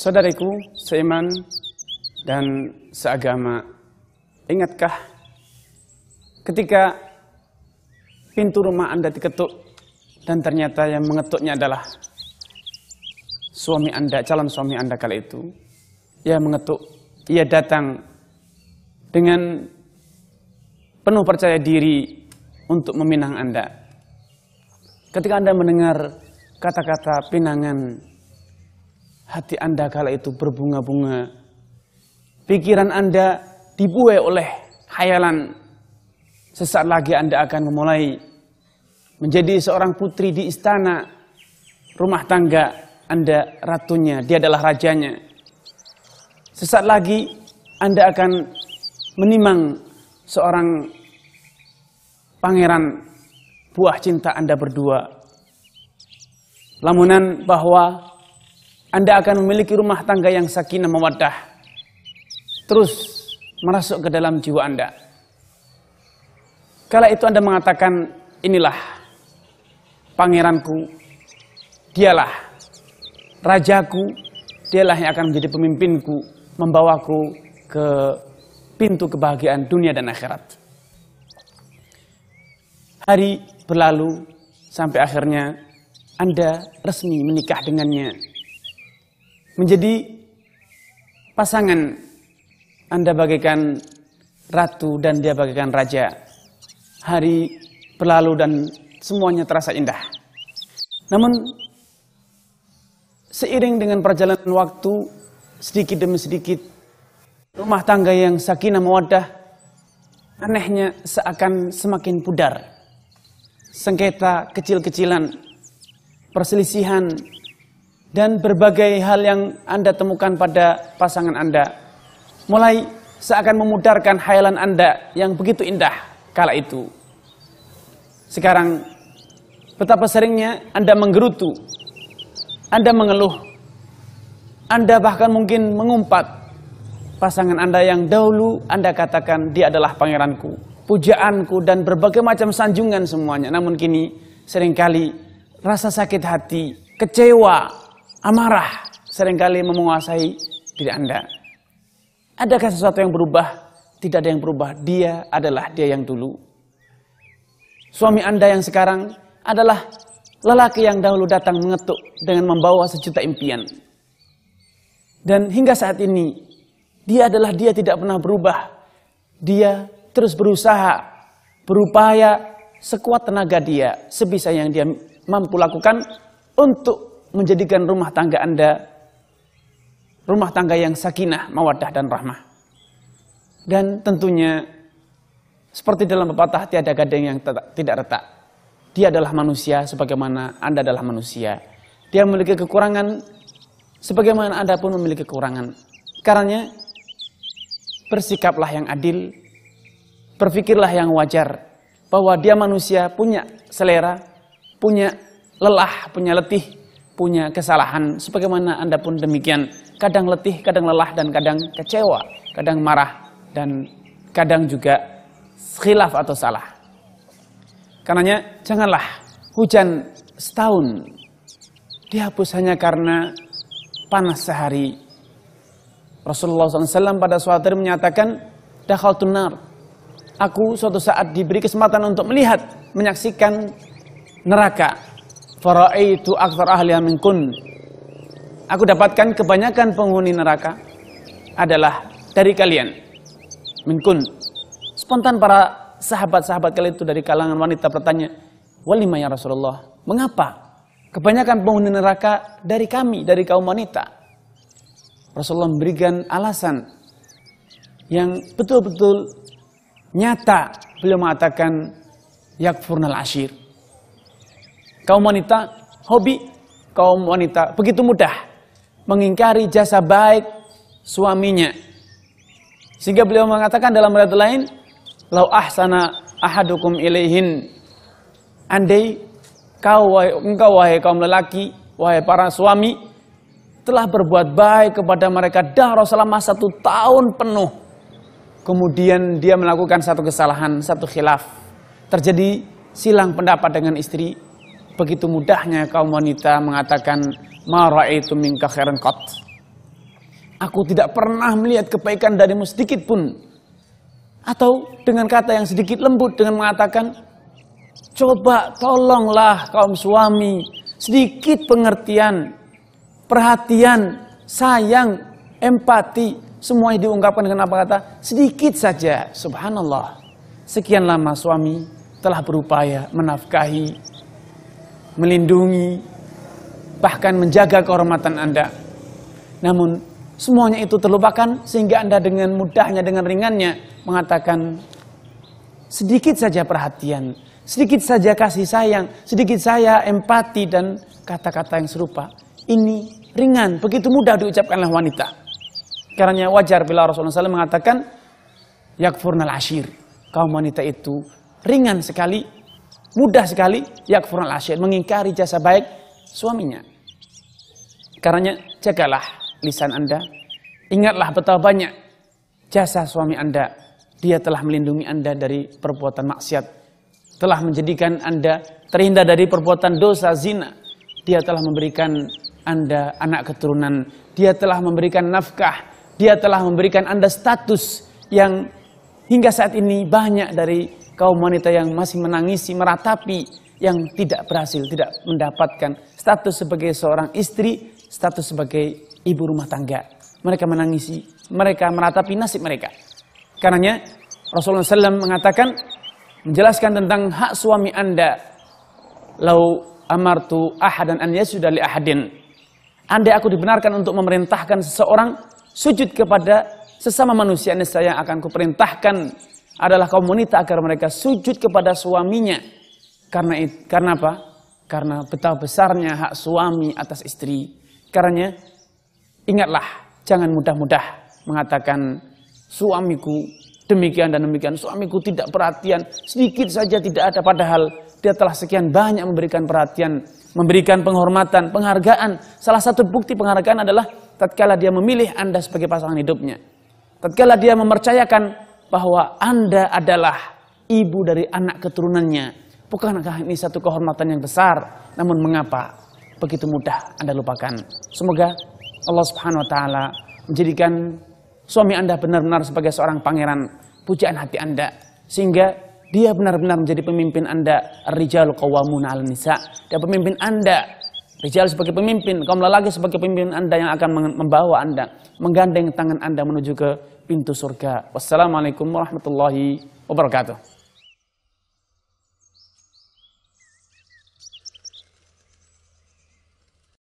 Saudariku, seiman dan seagama, ingatkah ketika pintu rumah Anda diketuk dan ternyata yang mengetuknya adalah suami Anda, calon suami Anda kali itu, ia mengetuk, ia datang dengan penuh percaya diri untuk meminang Anda. Ketika Anda mendengar kata-kata pinangan hati Anda kala itu berbunga-bunga. Pikiran Anda dibuai oleh khayalan. Sesaat lagi Anda akan memulai menjadi seorang putri di istana rumah tangga Anda ratunya, dia adalah rajanya. Sesaat lagi Anda akan menimang seorang pangeran buah cinta Anda berdua. Lamunan bahwa anda akan memiliki rumah tangga yang sakinah mawaddah. Terus merasuk ke dalam jiwa Anda. Kala itu Anda mengatakan, inilah pangeranku, dialah rajaku, dialah yang akan menjadi pemimpinku, membawaku ke pintu kebahagiaan dunia dan akhirat. Hari berlalu sampai akhirnya Anda resmi menikah dengannya menjadi pasangan Anda bagaikan ratu dan dia bagaikan raja. Hari berlalu dan semuanya terasa indah. Namun seiring dengan perjalanan waktu sedikit demi sedikit rumah tangga yang sakinah mawaddah anehnya seakan semakin pudar. Sengketa kecil-kecilan, perselisihan dan berbagai hal yang Anda temukan pada pasangan Anda mulai seakan memudarkan hayalan Anda yang begitu indah kala itu. Sekarang betapa seringnya Anda menggerutu, Anda mengeluh, Anda bahkan mungkin mengumpat pasangan Anda yang dahulu Anda katakan dia adalah pangeranku, pujaanku dan berbagai macam sanjungan semuanya. Namun kini seringkali rasa sakit hati, kecewa, amarah seringkali menguasai diri Anda. Adakah sesuatu yang berubah? Tidak ada yang berubah. Dia adalah dia yang dulu. Suami Anda yang sekarang adalah lelaki yang dahulu datang mengetuk dengan membawa sejuta impian. Dan hingga saat ini, dia adalah dia tidak pernah berubah. Dia terus berusaha, berupaya sekuat tenaga dia, sebisa yang dia mampu lakukan untuk menjadikan rumah tangga Anda rumah tangga yang sakinah, mawadah dan rahmah. Dan tentunya seperti dalam pepatah tiada gading yang tidak retak. Dia adalah manusia sebagaimana Anda adalah manusia. Dia memiliki kekurangan sebagaimana Anda pun memiliki kekurangan. Karena bersikaplah yang adil, berpikirlah yang wajar bahwa dia manusia punya selera, punya lelah, punya letih, punya kesalahan sebagaimana Anda pun demikian kadang letih, kadang lelah dan kadang kecewa, kadang marah dan kadang juga khilaf atau salah. Karenanya janganlah hujan setahun dihapus hanya karena panas sehari. Rasulullah SAW pada suatu hari menyatakan, Dakhal tunar. Aku suatu saat diberi kesempatan untuk melihat, menyaksikan neraka Faraitu akthar ahliha minkun. Aku dapatkan kebanyakan penghuni neraka adalah dari kalian. Minkun. Spontan para sahabat-sahabat kalian itu dari kalangan wanita bertanya, "Walima ya Rasulullah? Mengapa kebanyakan penghuni neraka dari kami, dari kaum wanita?" Rasulullah memberikan alasan yang betul-betul nyata beliau mengatakan yakfurnal asyir." Kaum wanita hobi, kaum wanita begitu mudah mengingkari jasa baik suaminya. Sehingga beliau mengatakan dalam riwayat lain, "Lau ahsana ahadukum ilaihin." Andai kau wahai, engkau wahai kaum lelaki, wahai para suami, telah berbuat baik kepada mereka dah selama satu tahun penuh. Kemudian dia melakukan satu kesalahan, satu khilaf. Terjadi silang pendapat dengan istri, Begitu mudahnya kaum wanita mengatakan mara itu mingka khairan kot. Aku tidak pernah melihat kebaikan darimu sedikit pun. Atau dengan kata yang sedikit lembut dengan mengatakan coba tolonglah kaum suami sedikit pengertian, perhatian, sayang, empati semuanya diungkapkan dengan apa kata sedikit saja subhanallah sekian lama suami telah berupaya menafkahi melindungi, bahkan menjaga kehormatan Anda. Namun semuanya itu terlupakan sehingga Anda dengan mudahnya, dengan ringannya mengatakan sedikit saja perhatian, sedikit saja kasih sayang, sedikit saya empati dan kata-kata yang serupa. Ini ringan, begitu mudah diucapkan oleh wanita. Karena wajar bila Rasulullah SAW mengatakan yakfurnal ashir. Kaum wanita itu ringan sekali mudah sekali al asyir mengingkari jasa baik suaminya. karenanya jagalah lisan Anda. Ingatlah betapa banyak jasa suami Anda. Dia telah melindungi Anda dari perbuatan maksiat. Telah menjadikan Anda terhindar dari perbuatan dosa zina. Dia telah memberikan Anda anak keturunan. Dia telah memberikan nafkah. Dia telah memberikan Anda status yang hingga saat ini banyak dari kaum wanita yang masih menangisi, meratapi, yang tidak berhasil, tidak mendapatkan status sebagai seorang istri, status sebagai ibu rumah tangga. Mereka menangisi, mereka meratapi nasib mereka. Karenanya Rasulullah SAW mengatakan, menjelaskan tentang hak suami anda. Lau amartu ahadan an yasudali li ahadin. Andai aku dibenarkan untuk memerintahkan seseorang sujud kepada sesama manusia, saya akan kuperintahkan adalah kaum wanita agar mereka sujud kepada suaminya. Karena karena apa? Karena betapa besarnya hak suami atas istri. karenanya ingatlah, jangan mudah-mudah mengatakan suamiku demikian dan demikian. Suamiku tidak perhatian, sedikit saja tidak ada. Padahal dia telah sekian banyak memberikan perhatian, memberikan penghormatan, penghargaan. Salah satu bukti penghargaan adalah tatkala dia memilih Anda sebagai pasangan hidupnya. Tatkala dia mempercayakan bahwa Anda adalah ibu dari anak keturunannya. Bukankah ini satu kehormatan yang besar? Namun mengapa begitu mudah Anda lupakan? Semoga Allah Subhanahu wa taala menjadikan suami Anda benar-benar sebagai seorang pangeran pujaan hati Anda sehingga dia benar-benar menjadi pemimpin Anda rijal qawwamuna 'alan nisa. Dia pemimpin Anda Rijal sebagai pemimpin, kaum lelaki sebagai pemimpin Anda yang akan membawa Anda, menggandeng tangan Anda menuju ke pintu surga. Wassalamualaikum warahmatullahi wabarakatuh.